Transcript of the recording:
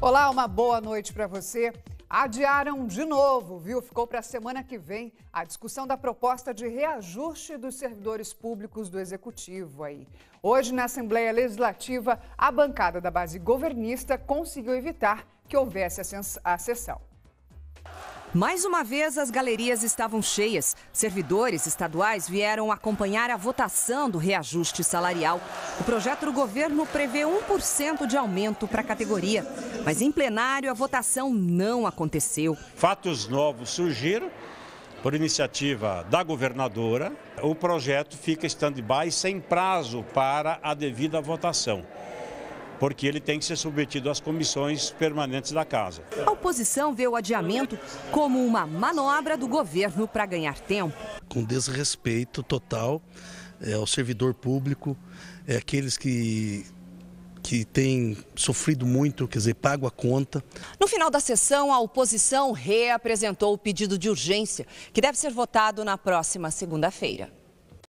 Olá, uma boa noite para você. Adiaram de novo, viu? Ficou para a semana que vem a discussão da proposta de reajuste dos servidores públicos do Executivo aí. Hoje, na Assembleia Legislativa, a bancada da base governista conseguiu evitar que houvesse a, sessão. Mais uma vez, as galerias estavam cheias. Servidores estaduais vieram acompanhar a votação do reajuste salarial. O projeto do governo prevê 1% de aumento para a categoria. Mas em plenário, a votação não aconteceu. Fatos novos surgiram por iniciativa da governadora. O projeto fica stand-by sem prazo para a devida votação porque ele tem que ser submetido às comissões permanentes da Casa. A oposição vê o adiamento como uma manobra do governo para ganhar tempo. Com desrespeito total é, ao servidor público, é, aqueles que que tem sofrido muito, quer dizer, pago a conta. No final da sessão, a oposição reapresentou o pedido de urgência, que deve ser votado na próxima segunda-feira.